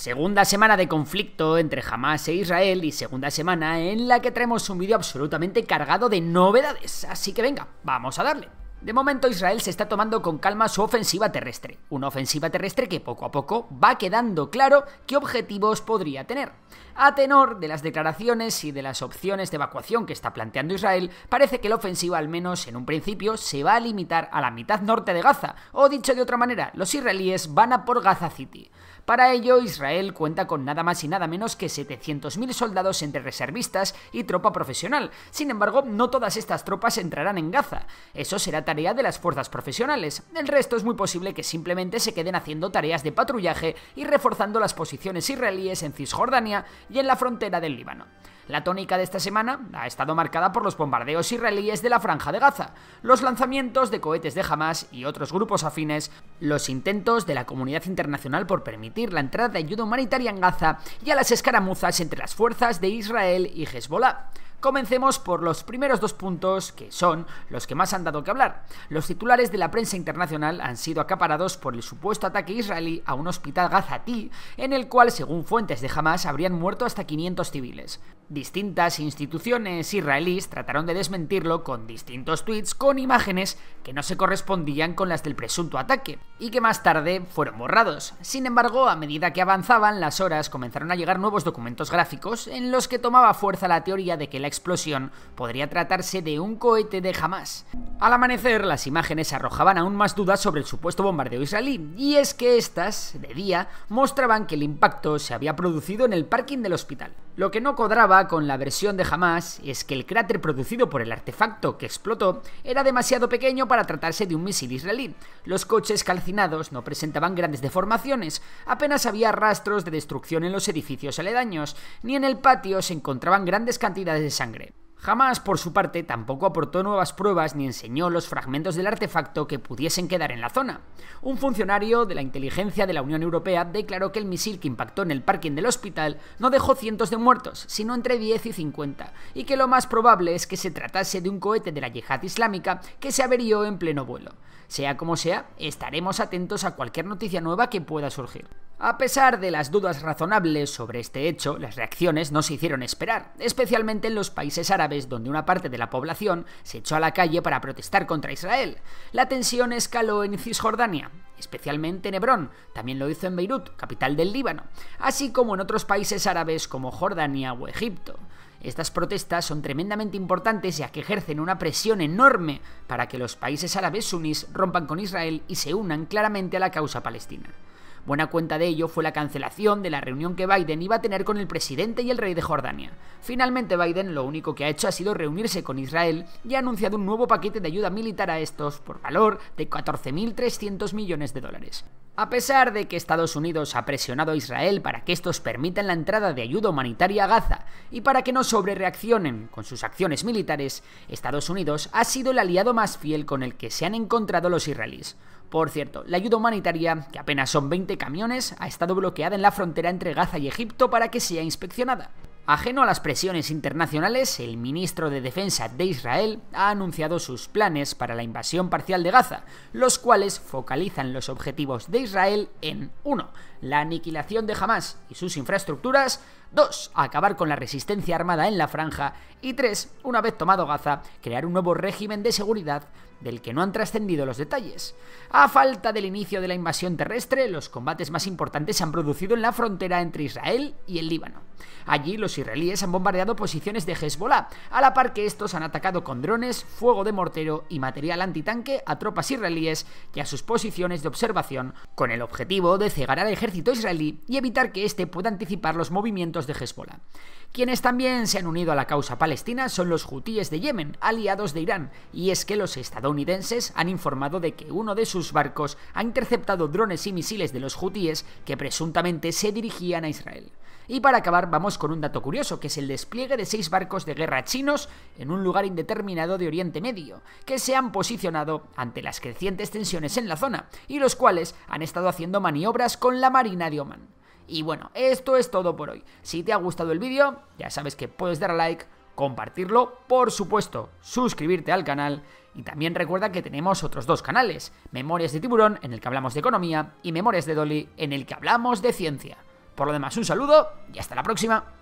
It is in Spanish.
Segunda semana de conflicto entre Hamas e Israel y segunda semana en la que traemos un vídeo absolutamente cargado de novedades. Así que venga, vamos a darle. De momento Israel se está tomando con calma su ofensiva terrestre, una ofensiva terrestre que poco a poco va quedando claro qué objetivos podría tener. A tenor de las declaraciones y de las opciones de evacuación que está planteando Israel, parece que la ofensiva al menos en un principio se va a limitar a la mitad norte de Gaza, o dicho de otra manera, los israelíes van a por Gaza City. Para ello, Israel cuenta con nada más y nada menos que 700.000 soldados entre reservistas y tropa profesional. Sin embargo, no todas estas tropas entrarán en Gaza. Eso será tarea de las fuerzas profesionales. El resto es muy posible que simplemente se queden haciendo tareas de patrullaje y reforzando las posiciones israelíes en Cisjordania y en la frontera del Líbano. La tónica de esta semana ha estado marcada por los bombardeos israelíes de la franja de Gaza, los lanzamientos de cohetes de Hamas y otros grupos afines, los intentos de la comunidad internacional por permitir la entrada de ayuda humanitaria en Gaza y a las escaramuzas entre las fuerzas de Israel y Hezbollah. Comencemos por los primeros dos puntos, que son los que más han dado que hablar. Los titulares de la prensa internacional han sido acaparados por el supuesto ataque israelí a un hospital gazatí, en el cual, según fuentes de Hamas, habrían muerto hasta 500 civiles. Distintas instituciones israelíes trataron de desmentirlo con distintos tweets con imágenes que no se correspondían con las del presunto ataque, y que más tarde fueron borrados. Sin embargo, a medida que avanzaban las horas, comenzaron a llegar nuevos documentos gráficos en los que tomaba fuerza la teoría de que la explosión podría tratarse de un cohete de Hamas. Al amanecer, las imágenes arrojaban aún más dudas sobre el supuesto bombardeo israelí, y es que estas, de día, mostraban que el impacto se había producido en el parking del hospital. Lo que no codraba con la versión de Hamas es que el cráter producido por el artefacto que explotó era demasiado pequeño para tratarse de un misil israelí. Los coches calcinados no presentaban grandes deformaciones, apenas había rastros de destrucción en los edificios aledaños, ni en el patio se encontraban grandes cantidades de sangre. Hamas, por su parte, tampoco aportó nuevas pruebas ni enseñó los fragmentos del artefacto que pudiesen quedar en la zona. Un funcionario de la inteligencia de la Unión Europea declaró que el misil que impactó en el parking del hospital no dejó cientos de muertos, sino entre 10 y 50, y que lo más probable es que se tratase de un cohete de la yihad islámica que se averió en pleno vuelo. Sea como sea, estaremos atentos a cualquier noticia nueva que pueda surgir. A pesar de las dudas razonables sobre este hecho, las reacciones no se hicieron esperar, especialmente en los países árabes donde una parte de la población se echó a la calle para protestar contra Israel. La tensión escaló en Cisjordania, especialmente en Hebrón, también lo hizo en Beirut, capital del Líbano, así como en otros países árabes como Jordania o Egipto. Estas protestas son tremendamente importantes ya que ejercen una presión enorme para que los países árabes sunís rompan con Israel y se unan claramente a la causa palestina. Buena cuenta de ello fue la cancelación de la reunión que Biden iba a tener con el presidente y el rey de Jordania. Finalmente Biden lo único que ha hecho ha sido reunirse con Israel y ha anunciado un nuevo paquete de ayuda militar a estos por valor de 14.300 millones de dólares. A pesar de que Estados Unidos ha presionado a Israel para que estos permitan la entrada de ayuda humanitaria a Gaza y para que no sobrereaccionen con sus acciones militares, Estados Unidos ha sido el aliado más fiel con el que se han encontrado los israelíes. Por cierto, la ayuda humanitaria, que apenas son 20 camiones, ha estado bloqueada en la frontera entre Gaza y Egipto para que sea inspeccionada. Ajeno a las presiones internacionales, el ministro de Defensa de Israel ha anunciado sus planes para la invasión parcial de Gaza, los cuales focalizan los objetivos de Israel en 1. La aniquilación de Hamas y sus infraestructuras, 2. Acabar con la resistencia armada en la franja. Y 3. Una vez tomado Gaza, crear un nuevo régimen de seguridad del que no han trascendido los detalles. A falta del inicio de la invasión terrestre, los combates más importantes se han producido en la frontera entre Israel y el Líbano. Allí los israelíes han bombardeado posiciones de Hezbollah, a la par que estos han atacado con drones, fuego de mortero y material antitanque a tropas israelíes y a sus posiciones de observación, con el objetivo de cegar al ejército israelí y evitar que éste pueda anticipar los movimientos de Hezbollah. Quienes también se han unido a la causa palestina son los hutíes de Yemen, aliados de Irán, y es que los estadounidenses han informado de que uno de sus barcos ha interceptado drones y misiles de los hutíes que presuntamente se dirigían a Israel. Y para acabar vamos con un dato curioso, que es el despliegue de seis barcos de guerra chinos en un lugar indeterminado de Oriente Medio, que se han posicionado ante las crecientes tensiones en la zona, y los cuales han estado haciendo maniobras con la Marina de Oman. Y bueno, esto es todo por hoy. Si te ha gustado el vídeo, ya sabes que puedes dar a like, compartirlo, por supuesto, suscribirte al canal y también recuerda que tenemos otros dos canales, Memorias de Tiburón, en el que hablamos de economía, y Memorias de Dolly, en el que hablamos de ciencia. Por lo demás, un saludo y hasta la próxima.